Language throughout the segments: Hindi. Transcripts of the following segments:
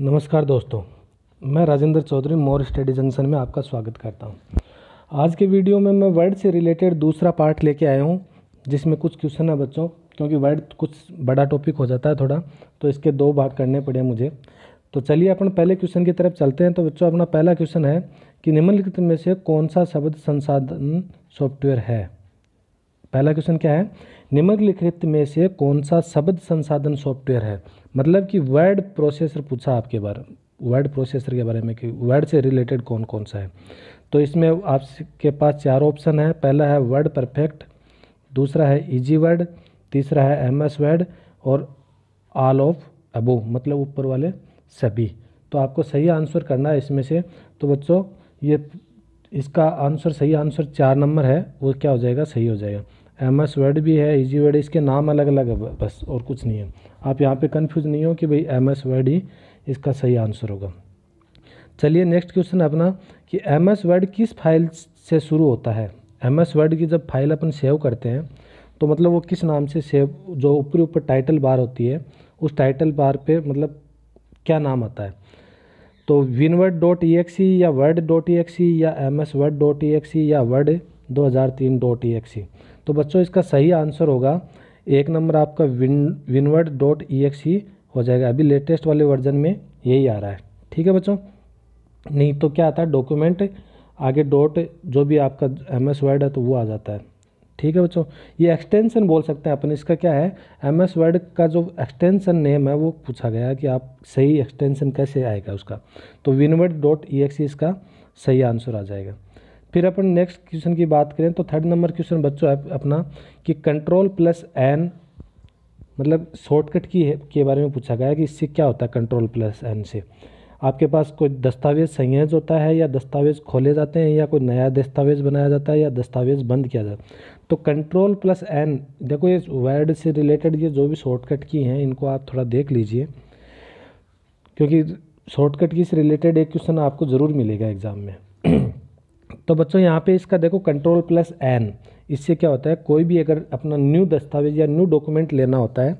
नमस्कार दोस्तों मैं Rajendra Chaudhary more study junction में आपका स्वागत करता हूं। आज के वीडियो में मैं वर्ड से रिलेटेड दूसरा पार्ट लेके आया हूं, जिसमें कुछ क्वेश्चन है बच्चों क्योंकि वर्ड कुछ बड़ा टॉपिक हो जाता है थोड़ा तो इसके दो भाग करने पड़े मुझे तो चलिए अपन पहले क्वेश्चन की तरफ चलते हैं तो बच्चों अपना पहला क्वेश्चन है कि निम्नलिखित में से कौन सा शब्द संसाधन सॉफ्टवेयर है पहला क्वेश्चन क्या है निम्नलिखित में से कौन सा शब्द संसाधन सॉफ्टवेयर है मतलब कि वर्ड प्रोसेसर पूछा आपके बारे वर्ड प्रोसेसर के बारे में कि वर्ड से रिलेटेड कौन कौन सा है तो इसमें आपके पास चार ऑप्शन है पहला है वर्ड परफेक्ट दूसरा है इजी वर्ड तीसरा है एम एस वर्ड और ऑल ऑफ अबो मतलब ऊपर वाले सभी तो आपको सही आंसर करना है इसमें से तो बच्चों ये इसका आंसर सही आंसर चार नंबर है वो क्या हो जाएगा सही हो जाएगा एम एस वर्ड भी है इजी वर्ड इसके नाम अलग अलग है बस और कुछ नहीं है आप यहाँ पे कंफ्यूज नहीं हो कि भाई एम एस वर्ड ही इसका सही आंसर होगा चलिए नेक्स्ट क्वेश्चन अपना कि एम एस वर्ड किस फाइल से शुरू होता है एम एस वर्ड की जब फाइल अपन सेव करते हैं तो मतलब वो किस नाम से सेव जो ऊपरी ऊपर टाइटल बार होती है उस टाइटल बार पे मतलब क्या नाम आता है तो विनवर्ड डॉट ई एक्सी या वर्ड डॉट ई एक्सी या M S word dot exe या वर्ड तीन डॉट ई एक्सी तो बच्चों इसका सही आंसर होगा एक नंबर आपका win winword dot E X ही हो जाएगा अभी लेटेस्ट वाले वर्जन में यही आ रहा है ठीक है बच्चों नहीं तो क्या आता है डॉक्यूमेंट आगे डॉट जो भी आपका एम एस वर्ड है तो वो आ जाता है ठीक है बच्चों ये एक्सटेंशन बोल सकते हैं अपन इसका क्या है एम एस वर्ड का जो एक्सटेंशन नेम है वो पूछा गया कि आप सही एक्सटेंशन कैसे आएगा उसका तो विनवर्ड डॉट ई एक्स इसका सही आंसर आ जाएगा फिर अपन नेक्स्ट क्वेश्चन की बात करें तो थर्ड नंबर क्वेश्चन बच्चों है अपना कि कंट्रोल प्लस एन मतलब शॉर्टकट की के बारे में पूछा गया है कि इससे क्या होता है कंट्रोल प्लस एन से आपके पास कोई दस्तावेज़ संयज होता है या दस्तावेज़ खोले जाते हैं या कोई नया दस्तावेज़ बनाया जाता है या दस्तावेज़ बंद किया जाता है तो कंट्रोल प्लस एन देखो ये वर्ड से रिलेटेड ये जो भी शॉर्टकट की हैं इनको आप थोड़ा देख लीजिए क्योंकि शॉर्टकट की से रिलेटेड एक क्वेश्चन आपको ज़रूर मिलेगा एग्ज़ाम में तो बच्चों यहाँ पे इसका देखो कंट्रोल प्लस एन इससे क्या होता है कोई भी अगर अपना न्यू दस्तावेज या न्यू डॉक्यूमेंट लेना होता है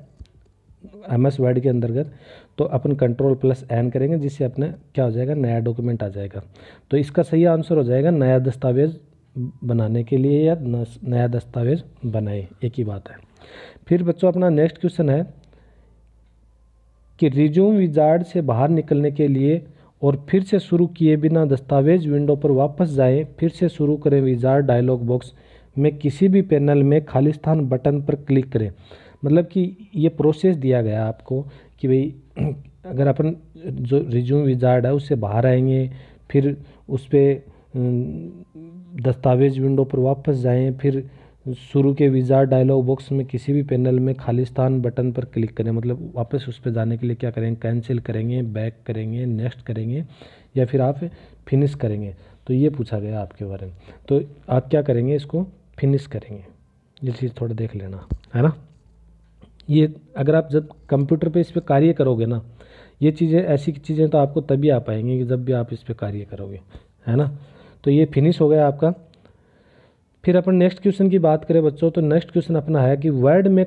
एम एस वर्ड के अंतर्गत तो अपन कंट्रोल प्लस एन करेंगे जिससे अपने क्या हो जाएगा नया डॉक्यूमेंट आ जाएगा तो इसका सही आंसर हो जाएगा नया दस्तावेज बनाने के लिए या नया दस्तावेज बनाए एक ही बात है फिर बच्चों अपना नेक्स्ट क्वेश्चन है कि रिज्यूम विजार्ड से बाहर निकलने के लिए और फिर से शुरू किए बिना दस्तावेज़ विंडो पर वापस जाएं फिर से शुरू करें विजार डायलॉग बॉक्स में किसी भी पैनल में खालिस्तान बटन पर क्लिक करें मतलब कि ये प्रोसेस दिया गया आपको कि भाई अगर अपन जो रिज्यूम विजार्ड है उससे बाहर आएंगे फिर उस पर दस्तावेज़ विंडो पर वापस जाएं फिर शुरू के वीज़ा डायलॉग बॉक्स में किसी भी पैनल में खालिस्तान बटन पर क्लिक करें मतलब वापस उस पर जाने के लिए क्या करेंगे कैंसिल करेंगे बैक करेंगे नेक्स्ट करेंगे या फिर आप फिनिश करेंगे तो ये पूछा गया आपके बारे में तो आप क्या करेंगे इसको फिनिश करेंगे ये चीज़ थोड़ा देख लेना है ना ये अगर आप जब कंप्यूटर पे इस पर कार्य करोगे ना ये चीज़ें ऐसी चीज़ें तो आपको तभी आ पाएंगी कि जब भी आप इस पर कार्य करोगे है ना तो ये फिनिश हो गया आपका फिर अपन नेक्स्ट क्वेश्चन की बात करें बच्चों तो नेक्स्ट क्वेश्चन अपना है कि वर्ड में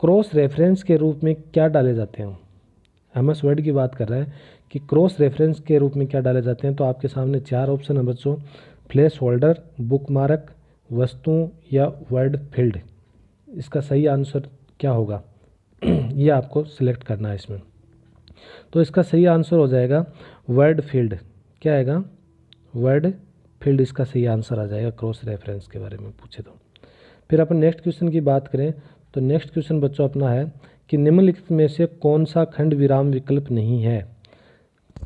क्रॉस रेफरेंस के रूप में क्या डाले जाते हैं एम एस वर्ड की बात कर रहे हैं कि क्रॉस रेफरेंस के रूप में क्या डाले जाते हैं तो आपके सामने चार ऑप्शन है बच्चों प्लेस होल्डर बुक मार्क वस्तुओं या वर्ड फील्ड इसका सही आंसर क्या होगा ये आपको सिलेक्ट करना है इसमें तो इसका सही आंसर हो जाएगा वर्ड फील्ड क्या आएगा वर्ड फील्ड इसका सही आंसर आ जाएगा क्रॉस रेफरेंस के बारे में पूछे तो फिर अपन नेक्स्ट क्वेश्चन की बात करें तो नेक्स्ट क्वेश्चन बच्चों अपना है कि निम्नलिखित में से कौन सा खंड विराम विकल्प नहीं है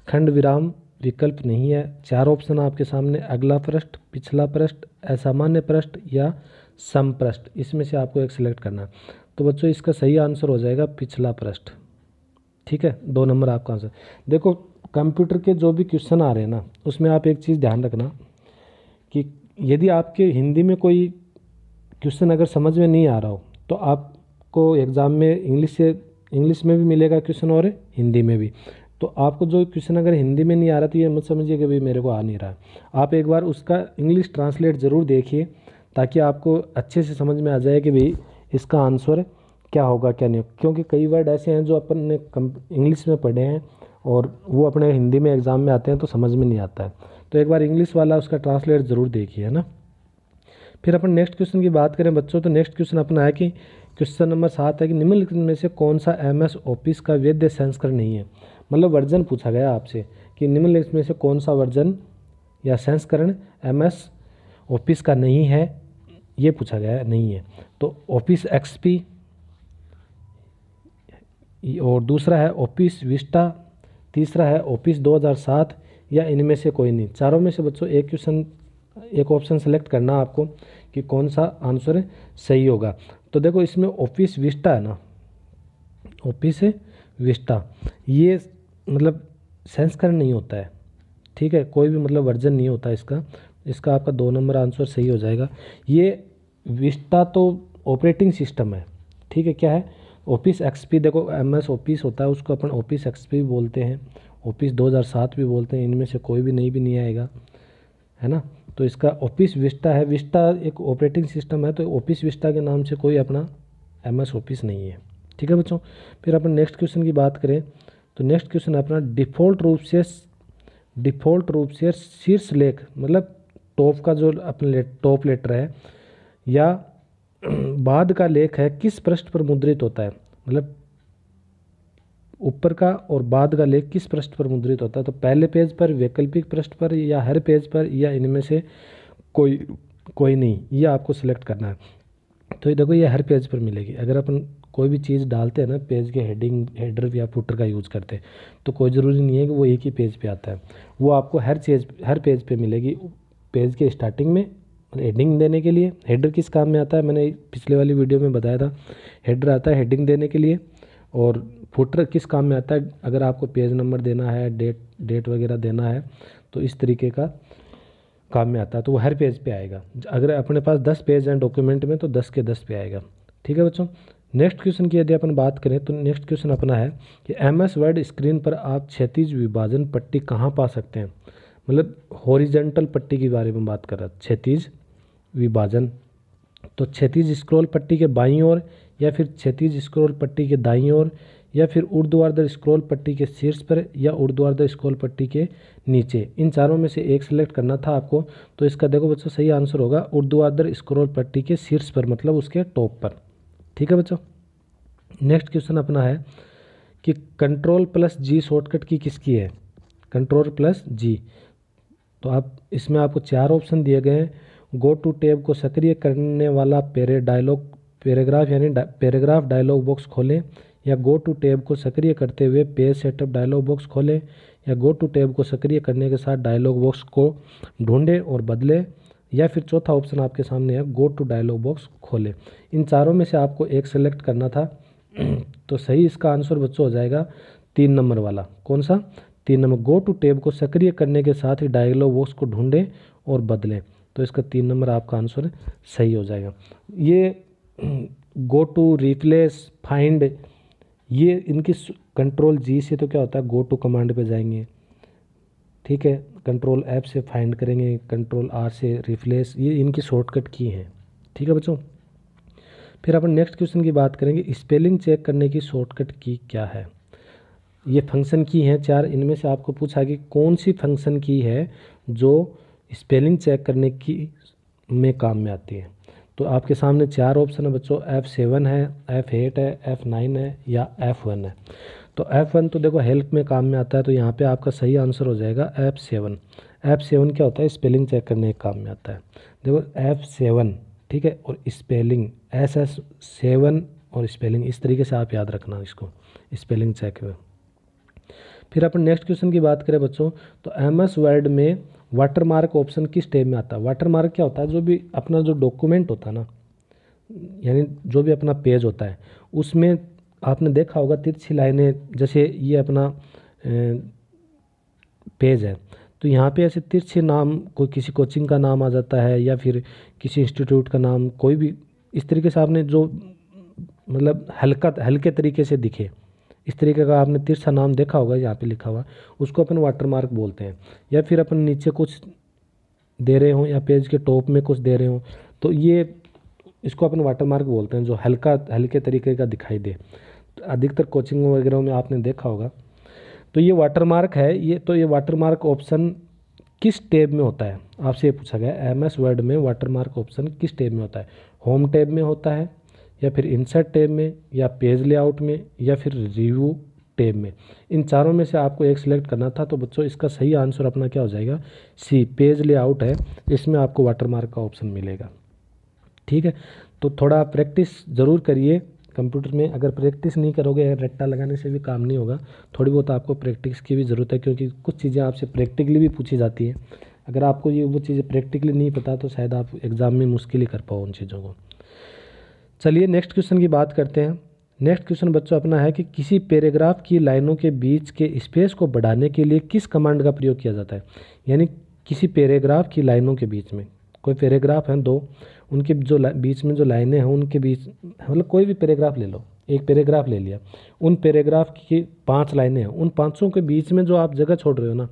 खंड विराम विकल्प नहीं है चार ऑप्शन आपके सामने अगला पृष्ठ पिछला पृष्ठ असामान्य पृष्ठ या समपृष्ठ इसमें से आपको एक सिलेक्ट करना तो बच्चों इसका सही आंसर हो जाएगा पिछला पृष्ठ ठीक है दो नंबर आपका आंसर देखो कंप्यूटर के जो भी क्वेश्चन आ रहे हैं ना उसमें आप एक चीज़ ध्यान रखना कि यदि आपके हिंदी में कोई क्वेश्चन अगर समझ में नहीं आ रहा हो तो आपको एग्ज़ाम में इंग्लिश से इंग्लिश में भी मिलेगा क्वेश्चन और हिंदी में भी तो आपको जो क्वेश्चन अगर हिंदी में नहीं आ रहा तो ये मत समझिए कि भाई मेरे को आ नहीं रहा आप एक बार उसका इंग्लिश ट्रांसलेट ज़रूर देखिए ताकि आपको अच्छे से समझ में आ जाए कि भाई इसका आंसर क्या होगा क्या नहीं होगा क्योंकि कई वर्ड ऐसे हैं जो अपन ने इंग्लिश में पढ़े हैं और वो अपने हिंदी में एग्ज़ाम में आते हैं तो समझ में नहीं आता है तो एक बार इंग्लिश वाला उसका ट्रांसलेट ज़रूर देखिए है ना फिर अपन नेक्स्ट क्वेश्चन की बात करें बच्चों तो नेक्स्ट क्वेश्चन अपना है कि क्वेश्चन नंबर सात है कि निम्नलिखित में से कौन सा एम एस ऑफिस का वैध संस्करण नहीं है मतलब वर्जन पूछा गया आपसे कि निम्नलिखित में से कौन सा वर्जन या संस्करण एम एस ऑफिस का नहीं है ये पूछा गया है नहीं है तो ऑफिस एक्सपी और दूसरा है ऑफिस विस्टा तीसरा है ऑफिस सात या इनमें से कोई नहीं चारों में से बच्चों एक क्वेश्चन एक ऑप्शन सेलेक्ट करना आपको कि कौन सा आंसर सही होगा तो देखो इसमें ऑफिस विस्टा है ना ऑफिस विस्टा ये मतलब संस्करण नहीं होता है ठीक है कोई भी मतलब वर्जन नहीं होता इसका इसका आपका दो नंबर आंसर सही हो जाएगा ये विस्टा तो ऑपरेटिंग सिस्टम है ठीक है क्या है ऑफिस एक्सपी देखो एम एस होता है उसको अपन ऑफिस एक्सपी बोलते हैं ऑफिस 2007 भी बोलते हैं इनमें से कोई भी नहीं भी नहीं आएगा है ना तो इसका ऑफिस विस्टा है विस्टा एक ऑपरेटिंग सिस्टम है तो ऑफिस विस्टा के नाम से कोई अपना एम ऑफिस नहीं है ठीक है बच्चों फिर अपन नेक्स्ट क्वेश्चन की बात करें तो नेक्स्ट क्वेश्चन अपना डिफ़ॉल्ट रूप से डिफ़ॉल्ट रूप से शीर्ष लेख मतलब टॉप का जो अपने ले, टॉप लेटर है या बाद का लेख है किस पृष्ठ पर मुद्रित होता है मतलब ऊपर का और बाद का लेख किस पृष्ठ पर मुद्रित होता है तो पहले पेज पर वैकल्पिक पृष्ठ पर या हर पेज पर या इनमें से कोई कोई नहीं ये आपको सिलेक्ट करना है तो ये देखो ये हर पेज पर मिलेगी अगर अपन कोई भी चीज़ डालते हैं ना पेज के हेडिंग हेडर या फुटर का यूज़ करते हैं तो कोई ज़रूरी नहीं है कि वो एक ही पेज पे आता है वो आपको हर चीज़ हर पेज पे मिलेगी पेज के स्टार्टिंग में हेडिंग मतलब देने के लिए हेडर किस काम में आता है मैंने पिछले वाली वीडियो में बताया था हेडर आता है हेडिंग देने के लिए और फुटर किस काम में आता है अगर आपको पेज नंबर देना है डेट डेट वगैरह देना है तो इस तरीके का काम में आता है तो वो हर पेज पे आएगा अगर अपने पास दस पेज हैं डॉक्यूमेंट में तो दस के दस पे आएगा ठीक है बच्चों नेक्स्ट क्वेश्चन की यदि अपन बात करें तो नेक्स्ट क्वेश्चन अपना है कि एम एस वर्ड स्क्रीन पर आप क्षतिज विभाजन पट्टी कहाँ पा सकते हैं मतलब हॉरिजेंटल पट्टी के बारे में बात कर रहा है विभाजन तो क्षतिज स्क्रोल पट्टी के बाईं ओर या फिर क्षतिज स्क्रोल पट्टी के दाई ओर या फिर ऊर्ध्वाधर स्क्रोल पट्टी के शीर्ष पर या ऊर्ध्वाधर स्क्रोल पट्टी के नीचे इन चारों में से एक सेलेक्ट करना था आपको तो इसका देखो बच्चों सही आंसर होगा ऊर्ध्वाधर स्क्रोल पट्टी के शीर्ष पर मतलब उसके टॉप पर ठीक है बच्चों नेक्स्ट क्वेश्चन अपना है कि कंट्रोल प्लस जी शॉर्टकट की किसकी है कंट्रोल प्लस जी तो आप इसमें आपको चार ऑप्शन दिए गए हैं गो टू टैब को सक्रिय करने वाला पेरे डायलॉग पैराग्राफ यानी पैराग्राफ डायलॉग बॉक्स खोलें या गो टू टैब को सक्रिय करते हुए पेज सेटअप डायलॉग बॉक्स खोलें या गो टू टैब को सक्रिय करने के साथ डायलॉग बॉक्स को ढूंढें और बदलें या फिर चौथा ऑप्शन आपके सामने है गो टू डायलॉग बॉक्स खोलें इन चारों में से आपको एक सेलेक्ट करना था तो सही इसका आंसर बच्चों हो जाएगा तीन नंबर वाला कौन सा तीन नंबर गो टू टैब को सक्रिय करने के साथ ही डायलॉग बॉक्स को ढूंढें और बदलें तो इसका तीन नंबर आपका आंसर सही हो जाएगा ये गो टू रिप्लेस फाइंड ये इनकी कंट्रोल जी से तो क्या होता है गो टू कमांड पे जाएंगे ठीक है कंट्रोल ऐप से फाइंड करेंगे कंट्रोल आर से रिप्लेस ये इनकी शॉर्टकट की हैं ठीक है बच्चों फिर अपन नेक्स्ट क्वेश्चन की बात करेंगे स्पेलिंग चेक करने की शॉर्टकट की क्या है ये फंक्शन की हैं चार इनमें से आपको पूछा कि कौन सी फंक्शन की है जो स्पेलिंग चेक करने की में काम में आती है तो आपके सामने चार ऑप्शन है बच्चों एफ़ सेवन है एफ़ एट है एफ़ नाइन है या एफ़ वन है तो एफ़ वन तो देखो हेल्प में काम में आता है तो यहाँ पे आपका सही आंसर हो जाएगा एफ़ सेवन एफ़ सेवन क्या होता है स्पेलिंग चेक करने के काम में आता है देखो एफ़ सेवन ठीक है और स्पेलिंग एस एस सेवन और स्पेलिंग इस तरीके से आप याद रखना इसको स्पेलिंग चेक में फिर अपन नेक्स्ट क्वेश्चन की बात करें बच्चों तो एम एस वर्ड में वाटर मार्क ऑप्शन किस टेप में आता है वाटर मार्क क्या होता है जो भी अपना जो डॉक्यूमेंट होता है ना यानी जो भी अपना पेज होता है उसमें आपने देखा होगा तिरछी लाइनें जैसे ये अपना पेज है तो यहाँ पे ऐसे तिरछे नाम कोई किसी कोचिंग का नाम आ जाता है या फिर किसी इंस्टीट्यूट का नाम कोई भी इस तरीके से आपने जो मतलब हल्का हल्के तरीके से दिखे इस तरीके का आपने तीर्थ नाम देखा होगा यहाँ पे लिखा हुआ उसको अपन वाटरमार्क बोलते हैं या फिर अपन नीचे कुछ दे रहे हों या पेज के टॉप में कुछ दे रहे हों तो ये इसको अपन वाटरमार्क बोलते हैं जो हल्का हल्के तरीके का दिखाई दे अधिकतर कोचिंग वगैरह में आपने देखा होगा तो ये वाटरमार्क है ये तो ये वाटरमार्क ऑप्शन किस टैब में होता है आपसे ये पूछा गया एम एस वर्ड में वाटरमार्क ऑप्शन किस टैब में होता है होम टैब में होता है या फिर इंसर्ट टैब में या पेज लेआउट में या फिर रिव्यू टेब में इन चारों में से आपको एक सिलेक्ट करना था तो बच्चों इसका सही आंसर अपना क्या हो जाएगा सी पेज लेआउट है इसमें आपको वाटरमार्क का ऑप्शन मिलेगा ठीक है तो थोड़ा प्रैक्टिस ज़रूर करिए कंप्यूटर में अगर प्रैक्टिस नहीं करोगे रट्टा लगाने से भी काम नहीं होगा थोड़ी बहुत आपको प्रैक्टिस की भी ज़रूरत है क्योंकि कुछ चीज़ें आपसे प्रैक्टिकली भी पूछी जाती हैं अगर आपको ये वो चीज़ें प्रैक्टिकली नहीं पता तो शायद आप एग्ज़ाम में मुश्किल ही कर पाओ उन चीज़ों को चलिए नेक्स्ट क्वेश्चन की बात करते हैं नेक्स्ट क्वेश्चन बच्चों अपना है कि किसी पैराग्राफ की लाइनों के बीच के स्पेस को बढ़ाने के लिए किस कमांड का प्रयोग किया जाता है यानी किसी पैराग्राफ की लाइनों के बीच में कोई पैराग्राफ हैं दो उनके जो बीच में जो लाइनें हैं उनके बीच मतलब कोई भी पैराग्राफ ले लो एक पैराग्राफ ले लिया उन पैराग्राफ की पाँच लाइनें हैं उन पाँचों के बीच में जो आप जगह छोड़ रहे हो ना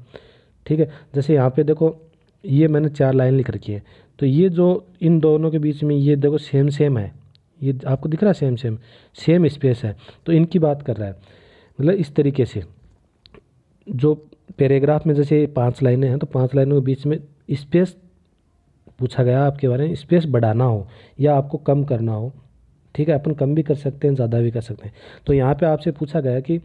ठीक है जैसे यहाँ पे देखो ये मैंने चार लाइन लिख रखी है तो ये जो इन दोनों के बीच में ये देखो सेम सेम है ये आपको दिख रहा है सेम सेम सेम स्पेस है तो इनकी बात कर रहा है मतलब इस तरीके से जो पैराग्राफ में जैसे पांच लाइनें हैं तो पांच लाइनों के बीच में स्पेस पूछा गया आपके बारे में स्पेस बढ़ाना हो या आपको कम करना हो ठीक है अपन कम भी कर सकते हैं ज़्यादा भी कर सकते हैं तो यहाँ पे आपसे पूछा गया कि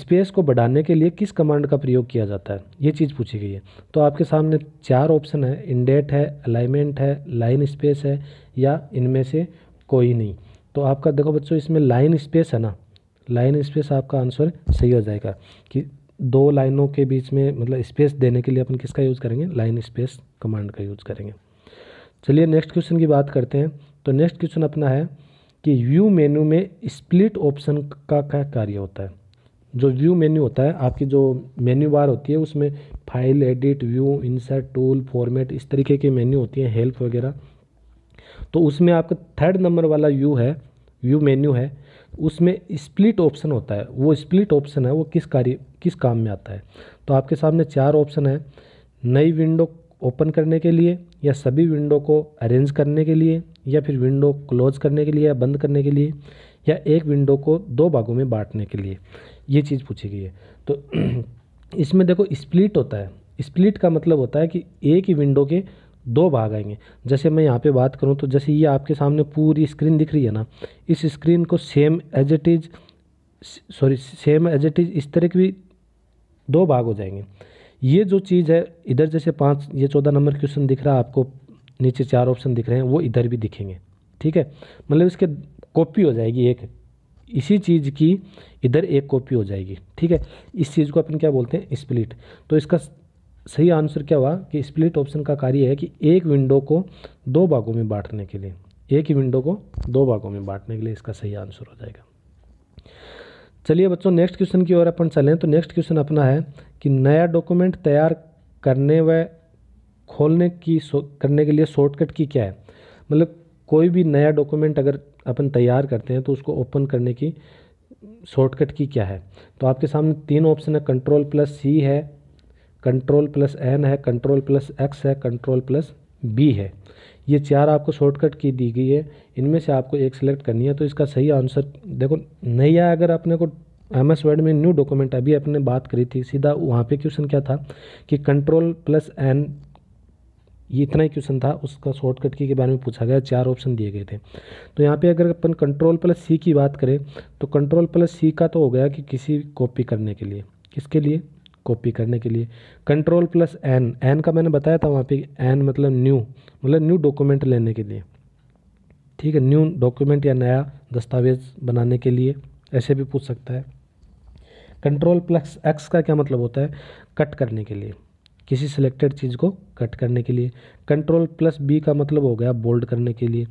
स्पेस को बढ़ाने के लिए किस कमांड का प्रयोग किया जाता है ये चीज़ पूछी गई है तो आपके सामने चार ऑप्शन है इंडेट है अलाइनमेंट है लाइन स्पेस है या इनमें से कोई नहीं तो आपका देखो बच्चों इसमें लाइन स्पेस है ना लाइन स्पेस आपका आंसर सही हो जाएगा कि दो लाइनों के बीच में मतलब स्पेस देने के लिए अपन किसका यूज़ करेंगे लाइन स्पेस कमांड का यूज़ करेंगे चलिए नेक्स्ट क्वेश्चन की बात करते हैं तो नेक्स्ट क्वेश्चन अपना है कि व्यू मेन्यू में स्प्लिट ऑप्शन का क्या कार्य होता है जो व्यू मेन्यू होता है आपकी जो मेन्यू बार होती है उसमें file edit view insert tool format इस तरीके के मेन्यू होती हैं हेल्प वगैरह तो उसमें आपका थर्ड नंबर वाला व्यू है व्यू मेन्यू है उसमें स्प्लिट ऑप्शन होता है वो स्प्लिट ऑप्शन है वो किस कार्य किस काम में आता है तो आपके सामने चार ऑप्शन है नई विंडो ओपन करने के लिए या सभी विंडो को अरेंज करने के लिए या फिर विंडो क्लोज करने के लिए या बंद करने के लिए या एक विंडो को दो भागों में बांटने के लिए ये चीज़ पूछी गई है तो इसमें देखो स्प्लिट होता है स्प्लिट का मतलब होता है कि एक ही विंडो के दो भाग आएंगे जैसे मैं यहाँ पे बात करूँ तो जैसे ये आपके सामने पूरी स्क्रीन दिख रही है ना इस स्क्रीन को same as it is sorry same as it is इस तरह के भी दो भाग हो जाएंगे ये जो चीज़ है इधर जैसे पाँच ये चौदह नंबर क्वेश्चन दिख रहा है आपको नीचे चार ऑप्शन दिख रहे हैं वो इधर भी दिखेंगे ठीक है मतलब इसके कॉपी हो जाएगी एक इसी चीज़ की इधर एक कॉपी हो जाएगी ठीक है इस चीज़ को अपन क्या बोलते हैं स्प्लिट तो इसका सही आंसर क्या हुआ कि स्प्लिट ऑप्शन का कार्य है कि एक विंडो को दो भागों में बांटने के लिए एक ही विंडो को दो भागों में बांटने के लिए इसका सही आंसर हो जाएगा चलिए बच्चों नेक्स्ट क्वेश्चन की ओर अपन चलें तो नेक्स्ट क्वेश्चन अपना है कि नया डॉक्यूमेंट तैयार करने व खोलने की करने के लिए शॉर्टकट की क्या है मतलब कोई भी नया डॉक्यूमेंट अगर अपन तैयार करते हैं तो उसको ओपन करने की शॉर्टकट की क्या है तो आपके सामने तीन ऑप्शन है कंट्रोल प्लस सी है कंट्रोल प्लस एन है कंट्रोल प्लस एक्स है कंट्रोल प्लस बी है ये चार आपको शॉर्टकट की दी गई है इनमें से आपको एक सिलेक्ट करनी है तो इसका सही आंसर देखो नहीं आया अगर अपने को एम एस वर्ड में न्यू डॉक्यूमेंट अभी अपने बात करी थी सीधा वहाँ पे क्वेश्चन क्या था कि कंट्रोल प्लस एन ये इतना ही क्वेश्चन था उसका शॉर्टकट की के बारे में पूछा गया चार ऑप्शन दिए गए थे तो यहाँ पे अगर अपन कंट्रोल प्लस सी की बात करें तो कंट्रोल प्लस सी का तो हो गया कि किसी कॉपी करने के लिए किसके लिए कॉपी करने के लिए कंट्रोल प्लस एन एन का मैंने बताया था वहाँ पे एन मतलब न्यू मतलब न्यू डॉक्यूमेंट लेने के लिए ठीक है न्यू डॉक्यूमेंट या नया दस्तावेज बनाने के लिए ऐसे भी पूछ सकता है कंट्रोल प्लस एक्स का क्या मतलब होता है कट करने के लिए किसी सिलेक्टेड चीज़ को कट करने के लिए कंट्रोल प्लस बी का मतलब हो गया बोल्ड करने के लिए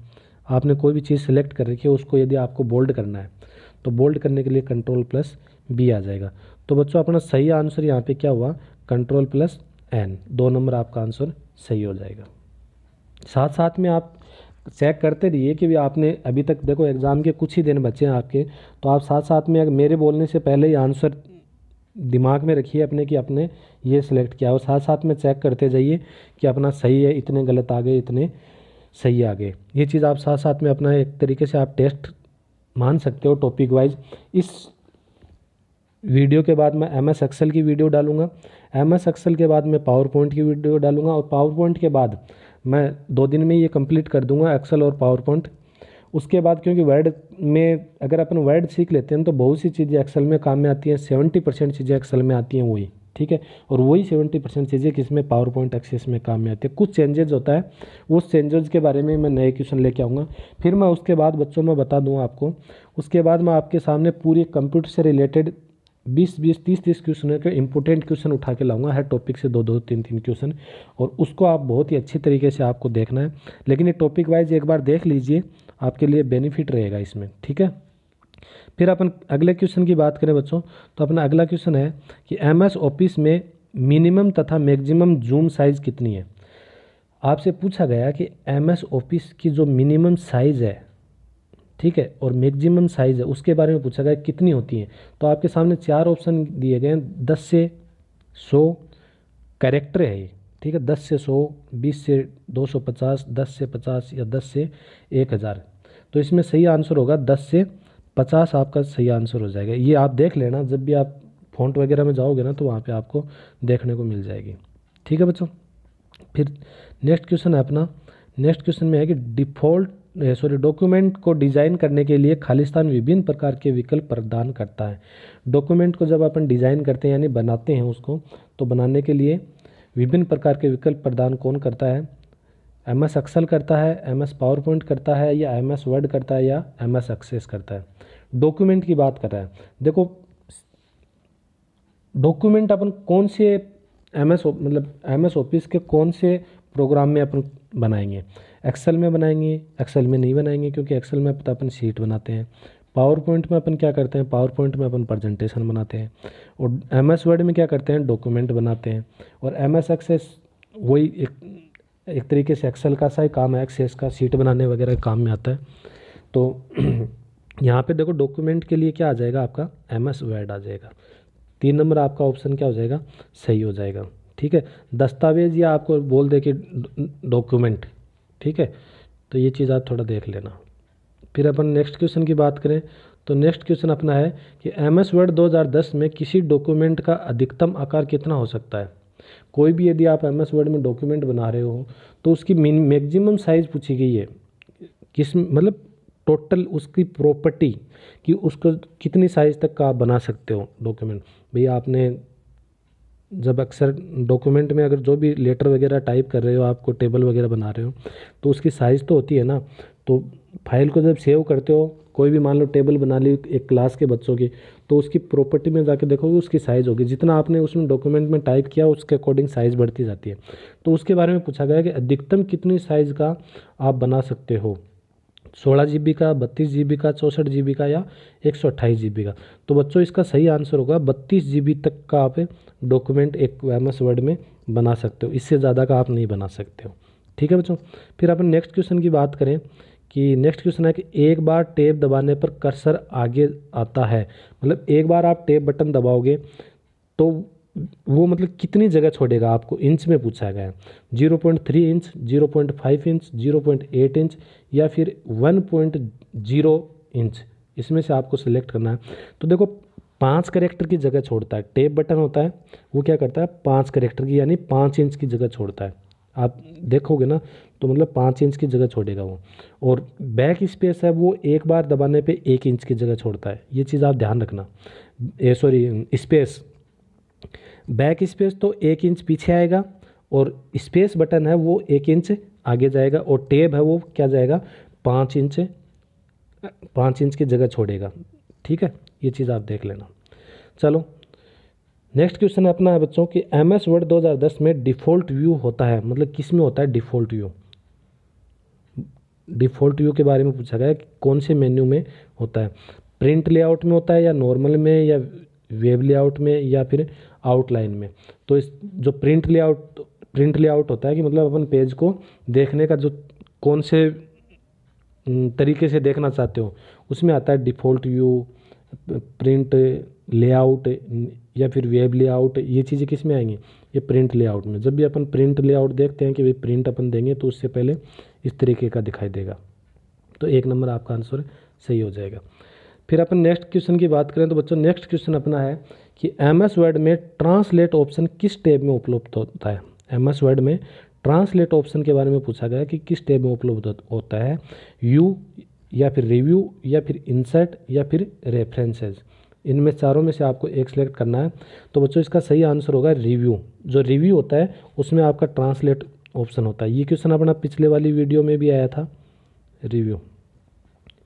आपने कोई भी चीज़ सेलेक्ट कर रखी है उसको यदि आपको बोल्ड करना है तो बोल्ड करने के लिए कंट्रोल प्लस बी आ जाएगा तो बच्चों अपना सही आंसर यहाँ पे क्या हुआ कंट्रोल प्लस एन दो नंबर आपका आंसर सही हो जाएगा साथ साथ में आप चेक करते रहिए कि भी आपने अभी तक देखो एग्ज़ाम के कुछ ही दिन बचे हैं आपके तो आप साथ साथ में अगर मेरे बोलने से पहले ही आंसर दिमाग में रखिए अपने कि आपने ये सिलेक्ट किया और साथ साथ में चेक करते जाइए कि अपना सही है इतने गलत आ गए इतने सही आ गए ये चीज़ आप साथ साथ में अपना एक तरीके से आप टेस्ट मान सकते हो टॉपिक वाइज इस वीडियो के बाद मैं एम एस एक्सेल की वीडियो डालूंगा एम एस एक्सेल के बाद मैं पावर पॉइंट की वीडियो डालूंगा और पावर पॉइंट के बाद मैं दो दिन में ये कंप्लीट कर दूंगा एक्सेल और पावर पॉइंट उसके बाद क्योंकि वर्ड में अगर अपन वर्ड सीख लेते हैं तो बहुत सी चीज़ें एक्सेल में काम में आती हैं सेवेंटी परसेंट चीज़ें एक्सेल में आती हैं वही ठीक है और वही सेवेंटी परसेंट चीज़ें किस में पावर पॉइंट एक्सेस में काम में आती है कुछ चेंजेज होता है उस चेंजेज के बारे में मैं नए क्वेश्चन लेके आऊँगा फिर मैं उसके बाद बच्चों में बता दूँ आपको उसके बाद मैं आपके सामने पूरी कंप्यूटर से रिलेटेड बीस बीस तीस तीस क्वेश्चन का इंपोर्टेंट क्वेश्चन उठा के लाऊंगा हर टॉपिक से दो दो तीन तीन क्वेश्चन और उसको आप बहुत ही अच्छी तरीके से आपको देखना है लेकिन ये टॉपिक वाइज एक बार देख लीजिए आपके लिए बेनिफिट रहेगा इसमें ठीक है फिर अपन अगले क्वेश्चन की बात करें बच्चों तो अपना अगला क्वेश्चन है कि एम ऑफिस में मिनिमम तथा मैगजिमम जूम साइज़ कितनी है आपसे पूछा गया कि एम ऑफिस की जो मिनिमम साइज़ है ठीक है और मैक्सिमम साइज़ है उसके बारे में पूछा गया कितनी होती हैं तो आपके सामने चार ऑप्शन दिए गए हैं दस से सौ कैरेक्टर है ये ठीक है दस से सौ बीस से दो सौ पचास दस से पचास या दस से एक हज़ार तो इसमें सही आंसर होगा दस से पचास आपका सही आंसर हो जाएगा ये आप देख लेना जब भी आप फ़ॉन्ट वगैरह में जाओगे ना तो वहाँ पे आपको देखने को मिल जाएगी ठीक है बच्चों फिर नेक्स्ट क्वेश्चन है अपना नेक्स्ट क्वेश्चन में है कि डिफ़ॉल्ट सॉरी डॉक्यूमेंट को डिज़ाइन करने के लिए खालिस्तान विभिन्न प्रकार के विकल्प प्रदान करता है डॉक्यूमेंट को जब अपन डिज़ाइन करते हैं यानी बनाते हैं उसको तो बनाने के लिए विभिन्न प्रकार के विकल्प प्रदान कौन करता है एम एस एक्सल करता है एम एस पावर पॉइंट करता है या एम एस वर्ड करता है या एम एस एक्सेस करता है डॉक्यूमेंट की बात कर रहा है देखो डॉक्यूमेंट अपन कौन से एम एस मतलब एम एस ऑफिस के कौन से प्रोग्राम में अपन बनाएंगे एक्सेल में बनाएंगे एक्सेल में नहीं बनाएंगे क्योंकि एक्सेल में तो अपन शीट बनाते हैं पावर पॉइंट में अपन क्या करते हैं पावर पॉइंट में अपन प्रेजेंटेशन बनाते हैं और एम एस वर्ड में क्या करते हैं डॉक्यूमेंट बनाते हैं और एम एस एक्सेस वही एक एक तरीके से एक्सेल का सा ही काम है एक्सेस का सीट बनाने वगैरह काम में आता है तो यहाँ पे देखो डॉक्यूमेंट के लिए क्या आ जाएगा आपका एम एस वर्ड आ जाएगा तीन नंबर आपका ऑप्शन क्या हो जाएगा सही हो जाएगा ठीक है दस्तावेज़ या आपको बोल दे कि डॉक्यूमेंट ठीक है तो ये चीज़ आप थोड़ा देख लेना फिर अपन नेक्स्ट क्वेश्चन की बात करें तो नेक्स्ट क्वेश्चन अपना है कि एम एस वर्ड दो हज़ार दस में किसी डॉक्यूमेंट का अधिकतम आकार कितना हो सकता है कोई भी यदि आप एम एस वर्ड में डॉक्यूमेंट बना रहे हो तो उसकी मैक्सिमम साइज़ पूछी गई है किस मतलब टोटल उसकी प्रॉपर्टी कि उसको कितनी साइज़ तक का आप बना सकते हो डॉक्यूमेंट भैया आपने जब अक्सर डॉक्यूमेंट में अगर जो भी लेटर वगैरह टाइप कर रहे हो आपको टेबल वगैरह बना रहे हो तो उसकी साइज़ तो होती है ना तो फाइल को जब सेव करते हो कोई भी मान लो टेबल बना ली एक क्लास के बच्चों की तो उसकी प्रॉपर्टी में जाके देखोगे उसकी साइज़ होगी जितना आपने उसमें डॉक्यूमेंट में टाइप किया उसके अकॉर्डिंग साइज़ बढ़ती जाती है तो उसके बारे में पूछा गया कि अधिकतम कितनी साइज़ का आप बना सकते हो सोलह जी बी का बत्तीस जी बी का चौंसठ जी बी का या एक सौ अट्ठाईस जी बी का तो बच्चों इसका सही आंसर होगा बत्तीस जी बी तक का आप डॉक्यूमेंट एक एम एस वर्ड में बना सकते हो इससे ज़्यादा का आप नहीं बना सकते हो ठीक है बच्चों फिर अपन नेक्स्ट क्वेश्चन की बात करें कि नेक्स्ट क्वेश्चन है कि एक बार टेप दबाने पर कर्सर आगे आता है मतलब एक बार आप टेप बटन दबाओगे तो वो मतलब कितनी जगह छोड़ेगा आपको इंच में पूछा गया zero point three inch zero point five inch zero point eight inch या फिर वन पॉइंट जीरो इंच इसमें से आपको सिलेक्ट करना है तो देखो पाँच करेक्टर की जगह छोड़ता है टेप बटन होता है वो क्या करता है पाँच करेक्टर की यानी पाँच इंच की जगह छोड़ता है आप देखोगे ना तो मतलब पाँच इंच की जगह छोड़ेगा वो और बैक स्पेस है वो एक बार दबाने पे एक इंच की जगह छोड़ता है ये चीज़ आप ध्यान रखना सॉरी स्पेस बैक स्पेस तो एक इंच पीछे आएगा और स्पेस बटन है वो एक इंच आगे जाएगा और टेब है वो क्या जाएगा पाँच इंच पाँच इंच की जगह छोड़ेगा ठीक है ये चीज़ आप देख लेना चलो नेक्स्ट क्वेश्चन है अपना है बच्चों कि एम एस वर्ड 2010 में डिफ़ॉल्ट व्यू होता है मतलब किस में होता है डिफ़ॉल्ट व्यू डिफ़ॉल्ट व्यू के बारे में पूछा गया है कि कौन से मेन्यू में होता है प्रिंट लेआउट में होता है या नॉर्मल में या वेब लेआउट में या फिर आउटलाइन में तो इस जो प्रिंट लेआउट प्रिंट लेआउट होता है कि मतलब अपन पेज को देखने का जो कौन से हम्म, तरीके से देखना चाहते हो उसमें आता है डिफ़ॉल्ट व्यू प्रिंट लेआउट या फिर वेब लेआउट ये चीज़ें किस में आएंगी ये प्रिंट लेआउट में जब भी अपन प्रिंट लेआउट देखते हैं कि भाई प्रिंट अपन देंगे तो उससे पहले इस तरीके का दिखाई देगा तो एक नंबर आपका आंसर सही हो जाएगा फिर अपन नेक्स्ट क्वेश्चन की बात करें तो बच्चों नेक्स्ट क्वेश्चन अपना है कि एम एस वर्ड में ट्रांसलेट ऑप्शन किस टैब में उपलब्ध होता है एम एस वर्ड में ट्रांसलेट ऑप्शन के बारे में पूछा गया कि किस टैब में उपलब्ध होता है यू या फिर रिव्यू या फिर इंसर्ट या फिर रेफरेंसेज इनमें चारों में से आपको एक सिलेक्ट करना है तो बच्चों इसका सही आंसर होगा रिव्यू जो रिव्यू होता है उसमें आपका ट्रांसलेट ऑप्शन होता है ये क्वेश्चन अपना पिछले वाली वीडियो में भी आया था रिव्यू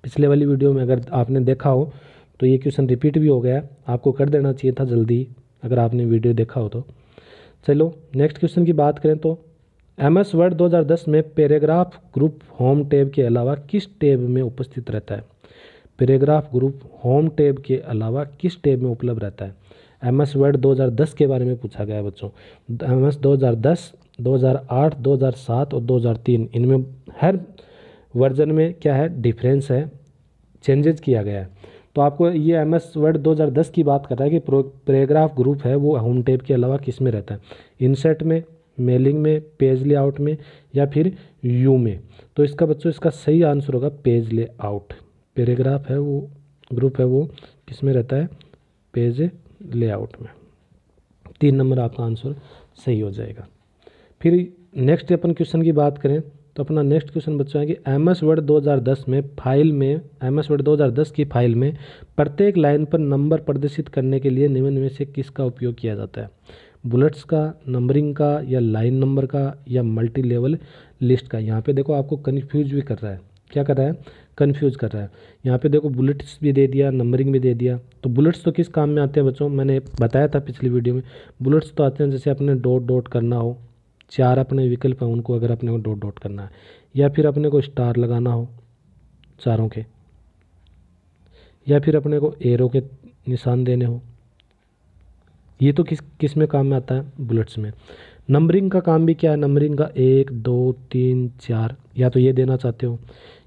पिछले वाली वीडियो में अगर आपने देखा हो तो ये क्वेश्चन रिपीट भी हो गया है आपको कर देना चाहिए था जल्दी अगर आपने वीडियो देखा हो तो चलो नेक्स्ट क्वेश्चन की बात करें तो एम एस वर्ड 2010 में पैराग्राफ ग्रुप होम टैब के अलावा किस टैब में उपस्थित रहता है पैराग्राफ ग्रुप होम टैब के अलावा किस टैब में उपलब्ध रहता है एम एस वर्ड 2010 के बारे में पूछा गया है बच्चों एम एस दो हज़ार सात और 2003 इनमें हर वर्जन में क्या है डिफरेंस है चेंजेज किया गया है तो आपको ये एम एस वर्ड 2010 की बात कर रहा है कि पैराग्राफ ग्रुप है वो होम टेप के अलावा किस में रहता है इनसेट में मेलिंग में पेज लेआउट में या फिर यू में तो इसका बच्चों इसका सही आंसर होगा पेज लेआउट पैराग्राफ है वो ग्रुप है वो किस में रहता है पेज लेआउट में तीन नंबर आपका आंसर सही हो जाएगा फिर नेक्स्ट अपन क्वेश्चन की बात करें तो अपना नेक्स्ट क्वेश्चन बच्चों है कि एम एस वर्ड 2010 में फाइल में एम एस वर्ड 2010 की फाइल में प्रत्येक लाइन पर नंबर प्रदर्शित करने के लिए निम्न में से किसका उपयोग किया जाता है बुलेट्स का नंबरिंग का या लाइन नंबर का या मल्टी लेवल लिस्ट का यहाँ पे देखो आपको कन्फ्यूज भी कर रहा है क्या कर रहा है कन्फ्यूज कर रहा है यहाँ पे देखो बुलेट्स भी दे दिया नंबरिंग भी दे दिया तो बुलेट्स तो किस काम में आते हैं बच्चों मैंने बताया था पिछली वीडियो में बुलेट्स तो आते हैं जैसे अपने डॉट डॉट करना हो चार अपने विकल्प हैं उनको अगर अपने को डॉट डॉट करना है या फिर अपने को स्टार लगाना हो चारों के या फिर अपने को एरो के निशान देने हो ये तो किस किस में काम में आता है बुलेट्स में नंबरिंग का काम भी क्या है नंबरिंग का एक दो तीन चार या तो ये देना चाहते हो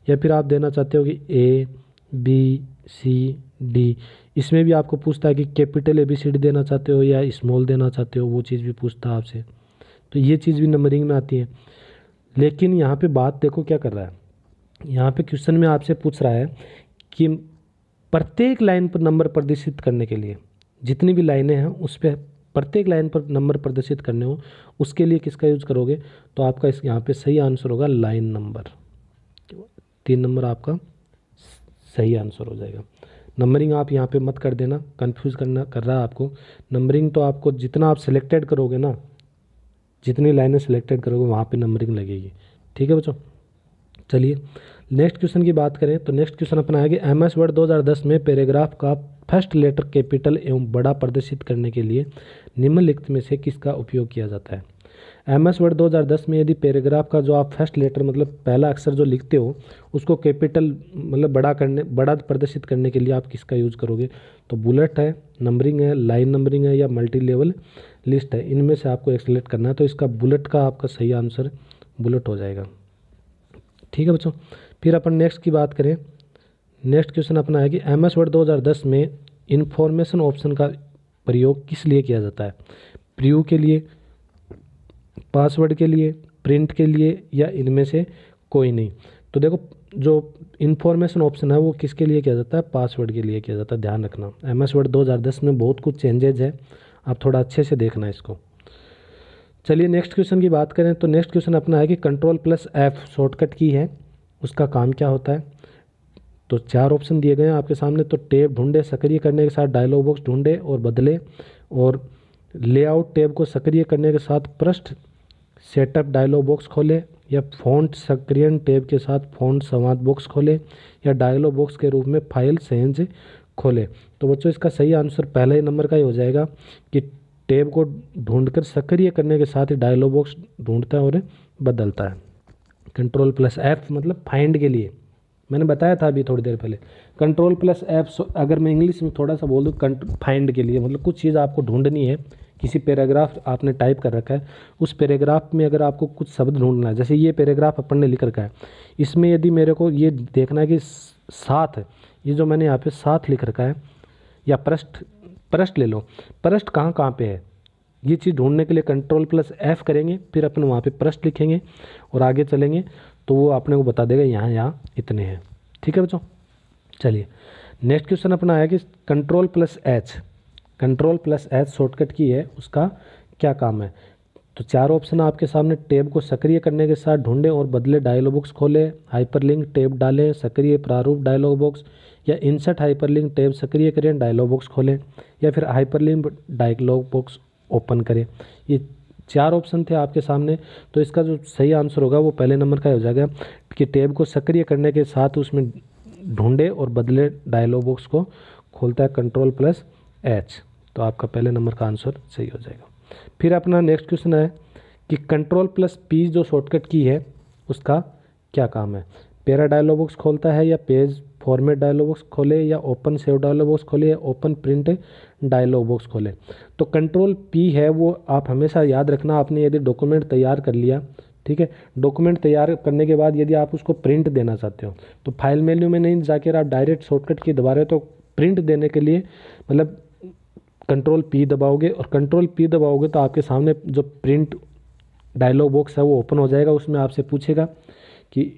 या फिर आप देना चाहते हो कि ए बी सी डी इसमें भी आपको पूछता है कि capital A B C D देना चाहते हो या स्मॉल देना चाहते हो वो चीज़ भी पूछता है आपसे तो ये चीज़ भी नंबरिंग में आती है लेकिन यहाँ पे बात देखो क्या कर रहा है यहाँ पे क्वेश्चन में आपसे पूछ रहा है कि प्रत्येक लाइन पर नंबर प्रदर्शित करने के लिए जितनी भी लाइनें हैं उस पर प्रत्येक लाइन पर नंबर प्रदर्शित करने हो उसके लिए किसका यूज करोगे तो आपका इस यहाँ पर सही आंसर होगा लाइन नंबर तीन नंबर आपका सही आंसर हो जाएगा नंबरिंग आप यहाँ पे मत कर देना कंफ्यूज करना कर रहा है आपको नंबरिंग तो आपको जितना आप सिलेक्टेड करोगे ना जितनी लाइनें सिलेक्टेड करोगे वहाँ पे नंबरिंग लगेगी ठीक है बच्चों चलिए नेक्स्ट क्वेश्चन की बात करें तो नेक्स्ट क्वेश्चन अपना आएगा एम एस वर्ड 2010 में पैराग्राफ का फर्स्ट लेटर कैपिटल एवं बड़ा प्रदर्शित करने के लिए निम्नलिखित में से किसका उपयोग किया जाता है एम एस वर्ड 2010 में यदि पैराग्राफ का जो आप फर्स्ट लेटर मतलब पहला अक्षर जो लिखते हो उसको कैपिटल मतलब बड़ा करने बड़ा प्रदर्शित करने के लिए आप किसका यूज़ करोगे तो बुलेट है नंबरिंग है लाइन नंबरिंग है या मल्टी लेवल लिस्ट है इनमें से आपको एक सेलेक्ट करना है तो इसका बुलेट का आपका सही आंसर बुलेट हो जाएगा ठीक है बच्चों फिर अपन नेक्स्ट की बात करें नेक्स्ट क्वेश्चन अपना है कि एम एस वर्ड दो में इन्फॉर्मेशन ऑप्शन का प्रयोग किस लिए किया जाता है प्रियू के लिए पासवर्ड के लिए प्रिंट के लिए या इनमें से कोई नहीं तो देखो जो इन्फॉर्मेशन ऑप्शन है वो किसके लिए किया जाता है पासवर्ड के लिए किया जाता है ध्यान रखना एम एस वर्ड दस में बहुत कुछ चेंजेज है आप थोड़ा अच्छे से देखना इसको चलिए नेक्स्ट क्वेश्चन की बात करें तो नेक्स्ट क्वेश्चन अपना है कि control plus F shortcut key है उसका काम क्या होता है तो चार ऑप्शन दिए गए हैं आपके सामने तो टेब ढूंढे सक्रिय करने के साथ डायलॉग बॉक्स ढूंढे और बदले और लेआउट टेब को सक्रिय करने के साथ पृष्ठ सेटअप डायलॉग बॉक्स खोले या फ़ॉन्ट सक्रियन टेब के साथ फ़ॉन्ट संवाद बॉक्स खोले या डायलॉग बॉक्स के रूप में फाइल सेंज खोले तो बच्चों इसका सही आंसर पहले नंबर का ही हो जाएगा कि टेब को ढूंढकर सक्रिय करने के साथ ही डायलॉग बॉक्स ढूंढता है और बदलता है कंट्रोल प्लस एफ मतलब फाइंड के लिए मैंने बताया था अभी थोड़ी देर पहले कंट्रोल प्लस एफ अगर मैं इंग्लिश में थोड़ा सा बोल दूँ फाइंड के लिए मतलब कुछ चीज़ आपको ढूंढनी है किसी पैराग्राफ आपने टाइप कर रखा है उस पैराग्राफ में अगर आपको कुछ शब्द ढूंढना है जैसे ये पैराग्राफ अपन ने लिख रखा है इसमें यदि मेरे को ये देखना है कि साथ ये जो मैंने यहाँ पे साथ लिख रखा है या पृष्ठ पृष्ठ ले लो पृष्ठ कहाँ कहाँ पे है ये चीज़ ढूंढने के लिए कंट्रोल प्लस एफ़ करेंगे फिर अपन वहाँ पे पृष्ठ लिखेंगे और आगे चलेंगे तो वो आपने को बता देगा यहाँ यहाँ इतने हैं ठीक है बच्चों चलिए नेक्स्ट क्वेश्चन अपना आया कि control plus H control plus H shortcut key है उसका क्या काम है तो चार ऑप्शन आपके सामने टेब को सक्रिय करने के साथ ढूंढें और बदले डायलॉग बॉक्स खोलें हाइपरलिंक टेब डालें सक्रिय प्रारूप डायलॉग बॉक्स या इंसर्ट हाइपरलिंक टैब सक्रिय करें डायलॉग बॉक्स खोलें या फिर हाइपरलिंक डायलॉग बॉक्स ओपन करें ये चार ऑप्शन थे आपके सामने तो इसका जो सही आंसर होगा वो पहले नंबर का हो जाएगा कि टैब को सक्रिय करने के साथ उसमें ढूंढे और बदले डायलॉग बॉक्स को खोलता है कंट्रोल प्लस एच तो आपका पहले नंबर का आंसर सही हो जाएगा फिर अपना नेक्स्ट क्वेश्चन है कि कंट्रोल प्लस पी जो शॉर्टकट की है उसका क्या काम है पैरा डायलॉग बॉक्स खोलता है या पेज फॉर्मेट डायलॉग बॉक्स खोले या ओपन सेव डायलॉग बॉक्स खोले या ओपन प्रिंट डायलॉग बॉक्स खोले तो कंट्रोल पी है वो आप हमेशा याद रखना आपने यदि डॉक्यूमेंट तैयार कर लिया ठीक है डॉक्यूमेंट तैयार करने के बाद यदि आप उसको प्रिंट देना चाहते हो तो फाइल मेन्यू में नहीं जाकर आप डायरेक्ट शॉर्टकट की दबा रहे हो तो प्रिंट देने के लिए मतलब कंट्रोल पी दबाओगे और कंट्रोल पी दबाओगे तो आपके सामने जो प्रिंट डायलॉग बॉक्स है वो ओपन हो जाएगा उसमें आपसे पूछेगा कि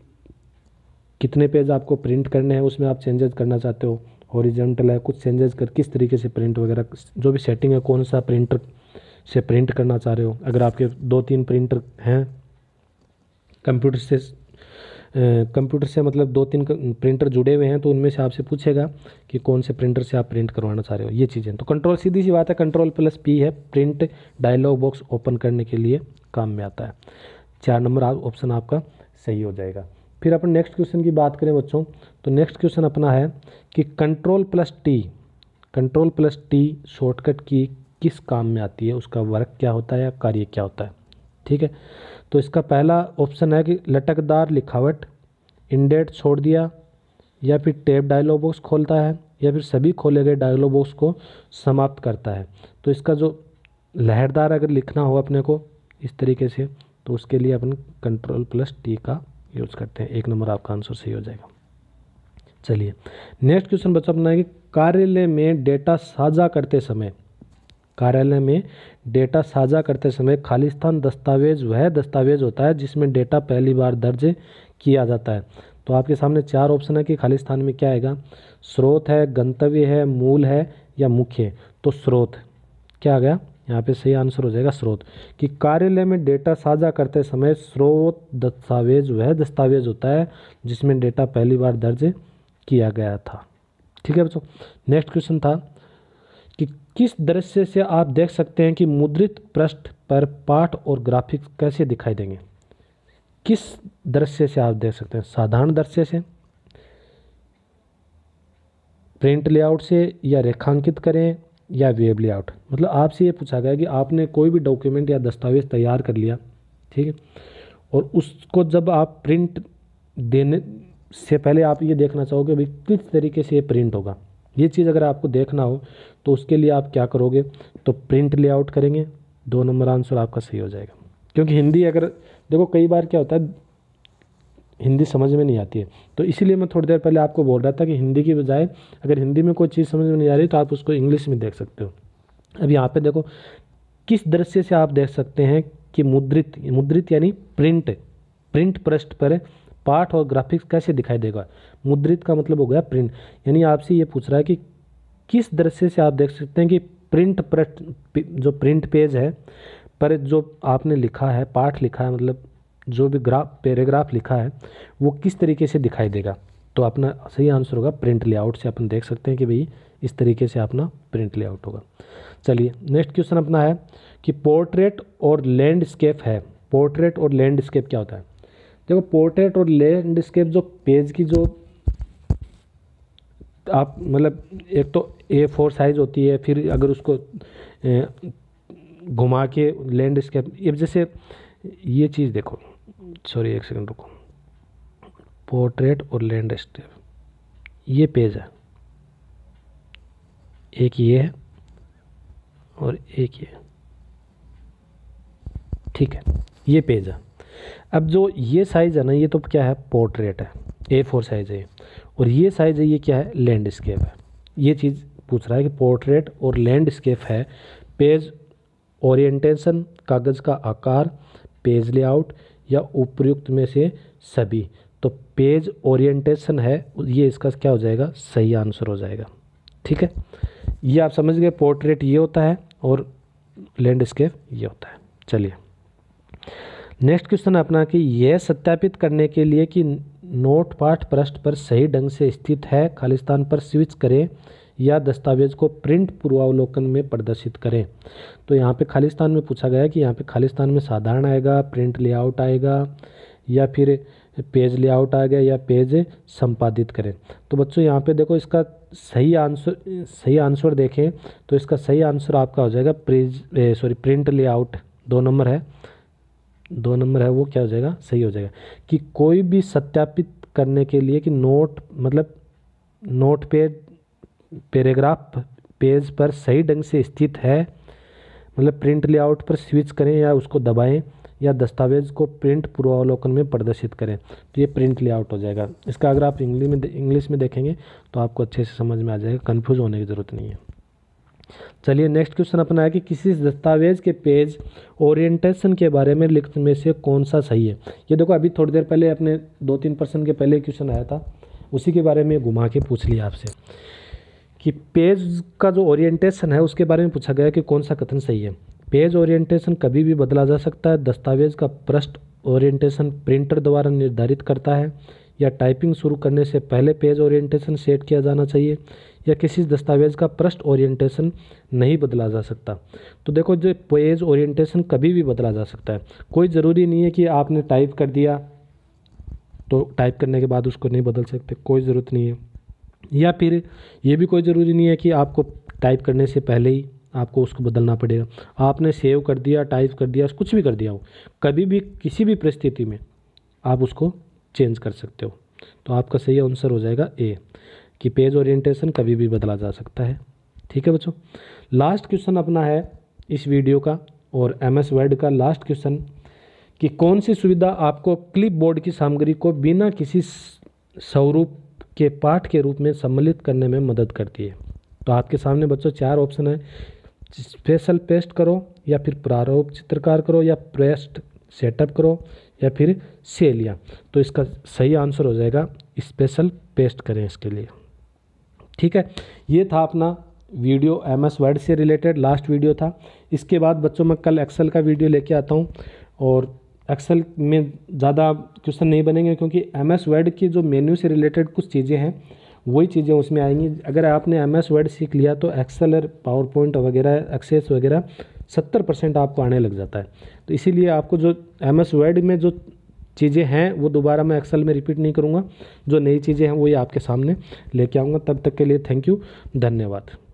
कितने पेज आपको प्रिंट करने हैं उसमें आप चेंजेस करना चाहते हो हॉरिजेंटल है कुछ चेंजेस कर किस तरीके से प्रिंट वगैरह जो भी सेटिंग है कौन सा प्रिंटर से प्रिंट करना चाह रहे हो अगर आपके दो तीन प्रिंटर हैं कंप्यूटर से कंप्यूटर से मतलब दो तीन प्रिंटर जुड़े हुए हैं तो उनमें से आपसे पूछेगा कि कौन से प्रिंटर से आप प्रिंट करवाना चाह रहे हो ये चीज़ें तो कंट्रोल सीधी सी बात है कंट्रोल प्लस पी है प्रिंट डायलॉग बॉक्स ओपन करने के लिए काम में आता है चार नंबर ऑप्शन आप, आपका सही हो जाएगा फिर अपन नेक्स्ट क्वेश्चन की बात करें बच्चों तो नेक्स्ट क्वेश्चन अपना है कि control plus T control plus T shortcut key किस काम में आती है उसका वर्क क्या होता है या कार्य क्या होता है ठीक है तो इसका पहला ऑप्शन है कि लटकदार लिखावट इंडेट छोड़ दिया या फिर टेप डायलॉग बॉक्स खोलता है या फिर सभी खोले गए डायलॉग बॉक्स को समाप्त करता है तो इसका जो लहरदार अगर लिखना हो अपने को इस तरीके से तो उसके लिए अपन कंट्रोल प्लस टी का यूज़ करते हैं एक नंबर आपका आंसर सही हो जाएगा चलिए नेक्स्ट क्वेश्चन बच्चा अपना है कि कार्यालय में डेटा साझा करते समय कार्यालय में डेटा साझा करते समय खालिस्तान दस्तावेज वह दस्तावेज होता है जिसमें डेटा पहली बार दर्ज किया जाता है तो आपके सामने चार ऑप्शन है कि खालिस्तान में क्या आएगा स्रोत है गंतव्य है मूल है या मुख्य तो स्रोत क्या आ गया यहाँ पे सही आंसर हो जाएगा स्रोत कि कार्यालय में डेटा साझा करते समय स्रोत दस्तावेज वह दस्तावेज होता है जिसमें डेटा पहली बार दर्ज किया गया था ठीक है बच्चों नेक्स्ट क्वेश्चन था कि किस दृश्य से आप देख सकते हैं कि मुद्रित पृष्ठ पर पाठ और ग्राफिक्स कैसे दिखाई देंगे किस दृश्य से आप देख सकते हैं साधारण दृश्य से प्रिंट लेआउट से या रेखांकित करें या वेब आउट मतलब आपसे ये पूछा गया कि आपने कोई भी डॉक्यूमेंट या दस्तावेज़ तैयार कर लिया ठीक है और उसको जब आप प्रिंट देने से पहले आप ये देखना चाहोगे भाई किस तरीके से ये प्रिंट होगा ये चीज़ अगर आपको देखना हो तो उसके लिए आप क्या करोगे तो प्रिंट लेआउट करेंगे दो नंबर आंसर आपका सही हो जाएगा क्योंकि हिंदी अगर देखो कई बार क्या होता है हिंदी समझ में नहीं आती है तो इसीलिए मैं थोड़ी देर पहले आपको बोल रहा था कि हिंदी की बजाय अगर हिंदी में कोई चीज़ समझ में नहीं आ रही तो आप उसको इंग्लिश में देख सकते हो अब यहाँ पे देखो किस दृश्य से आप देख सकते हैं कि मुद्रित मुद्रित यानी प्रिंट प्रिंट पृष्ठ पर पाठ और ग्राफिक्स कैसे दिखाई देगा मुद्रित का मतलब हो गया प्रिंट यानी आपसे ये पूछ रहा है कि किस दृश्य से आप देख सकते हैं कि प्रिंट पृष्ठ जो प्रिंट पेज है पर जो आपने लिखा है पाठ लिखा है मतलब जो भी ग्राफ पैराग्राफ लिखा है वो किस तरीके से दिखाई देगा तो अपना सही आंसर होगा प्रिंट लेआउट से अपन देख सकते हैं कि भाई इस तरीके से अपना प्रिंट लेआउट होगा चलिए नेक्स्ट क्वेश्चन अपना है कि पोर्ट्रेट और लैंडस्केप है पोर्ट्रेट और लैंडस्केप क्या होता है देखो पोर्ट्रेट और लैंडस्केप जो पेज की जो आप मतलब एक तो ए फोर साइज़ होती है फिर अगर उसको घुमा के लैंडस्केप जैसे ये चीज़ देखो सॉरी एक सेकंड रुको पोर्ट्रेट और लैंडस्केप ये पेज है एक ये है और एक ये ठीक है ये पेज है अब जो ये साइज़ है ना ये तो क्या है पोर्ट्रेट है ए फोर साइज़ है और ये साइज़ है ये क्या है लैंडस्केप है ये चीज़ पूछ रहा है कि पोर्ट्रेट और लैंडस्केप है पेज ओरिएंटेशन कागज़ का आकार पेज लेआउट या उपयुक्त में से सभी तो पेज ओरिएंटेशन है ये इसका क्या हो जाएगा सही आंसर हो जाएगा ठीक है ये आप समझ गए पोर्ट्रेट ये होता है और लैंडस्केप ये होता है चलिए नेक्स्ट क्वेश्चन अपना कि यह सत्यापित करने के लिए कि नोट पाठ पृष्ठ पर सही ढंग से स्थित है खालिस्तान पर स्विच करें या दस्तावेज़ को प्रिंट पूर्वावलोकन में प्रदर्शित करें तो यहाँ पे खालिस्तान में पूछा गया कि यहाँ पे खालिस्तान में साधारण आएगा प्रिंट लेआउट आएगा या फिर पेज लेआउट आ गया या पेज संपादित करें तो बच्चों यहाँ पे देखो इसका सही आंसर सही आंसर देखें तो इसका सही आंसर आपका हो जाएगा पेज सॉरी प्रिंट लेआउट दो नंबर है दो नंबर है वो क्या हो जाएगा सही हो जाएगा कि कोई भी सत्यापित करने के लिए कि नोट मतलब नोट पेज पैराग्राफ पेज पर सही ढंग से स्थित है मतलब प्रिंट लेआउट पर स्विच करें या उसको दबाएं या दस्तावेज़ को प्रिंट पूर्वावलोकन में प्रदर्शित करें तो ये प्रिंट लेआउट हो जाएगा इसका अगर आप इंग्लिश में इंग्लिश में देखेंगे तो आपको अच्छे से समझ में आ जाएगा कन्फ्यूज होने की ज़रूरत नहीं है चलिए नेक्स्ट क्वेश्चन अपना है कि किसी दस्तावेज़ के पेज ओरिएंटेशन के बारे में लिखित में से कौन सा सही है ये देखो अभी थोड़ी देर पहले अपने दो तीन परसेंट के पहले क्वेश्चन आया था उसी के बारे में घुमा के पूछ लिया आपसे कि पेज का जो ओरिएंटेशन है उसके बारे में पूछा गया कि कौन सा कथन सही है पेज ओरिएंटेशन कभी भी बदला जा सकता है दस्तावेज का पृष्ठ ओरिएंटेशन प्रिंटर द्वारा निर्धारित करता है या टाइपिंग शुरू करने से पहले पेज ओरिएंटेशन सेट किया जाना चाहिए या किसी दस्तावेज़ का पृष्ठ ओरिएंटेशन नहीं बदला जा सकता तो देखो जो पेज ओरिएंटेशन कभी भी बदला जा सकता है कोई ज़रूरी नहीं है कि आपने टाइप कर दिया तो टाइप करने के बाद उसको नहीं बदल सकते कोई ज़रूरत नहीं है या फिर ये भी कोई ज़रूरी नहीं है कि आपको टाइप करने से पहले ही आपको उसको बदलना पड़ेगा आपने सेव कर दिया टाइप कर दिया कुछ भी कर दिया हो कभी भी किसी भी परिस्थिति में आप उसको चेंज कर सकते हो तो आपका सही आंसर हो जाएगा ए कि पेज ओरिएंटेशन कभी भी बदला जा सकता है ठीक है बच्चों लास्ट क्वेश्चन अपना है इस वीडियो का और एम एस वर्ड का लास्ट क्वेश्चन कि कौन सी सुविधा आपको क्लिप बोर्ड की सामग्री को बिना किसी स्वरूप के पाठ के रूप में सम्मिलित करने में मदद करती है तो आपके सामने बच्चों चार ऑप्शन है स्पेशल पेस्ट करो या फिर प्रारूप चित्रकार करो या प्रेस्ट सेटअप करो या फिर सेलिया तो इसका सही आंसर हो जाएगा स्पेशल पेस्ट करें इसके लिए ठीक है ये था अपना वीडियो एम एस वर्ड से रिलेटेड लास्ट वीडियो था इसके बाद बच्चों मैं कल एक्सेल का वीडियो लेके आता हूँ और एक्सेल में ज़्यादा क्वेश्चन नहीं बनेंगे क्योंकि एम एस वर्ड की जो मेन्यू से रिलेटेड कुछ चीज़ें हैं वही चीज़ें उसमें आएंगी अगर आपने एम एस वर्ड सीख लिया तो एक्सेल और पावर पॉइंट वगैरह एक्सेस वगैरह सत्तर परसेंट आपको आने लग जाता है तो इसीलिए आपको जो एम एस वर्ड में जो चीज़ें हैं वो दोबारा मैं एक्सेल में रिपीट नहीं करूँगा जो नई चीज़ें हैं वही आपके सामने लेके आऊँगा तब तक के लिए थैंक यू धन्यवाद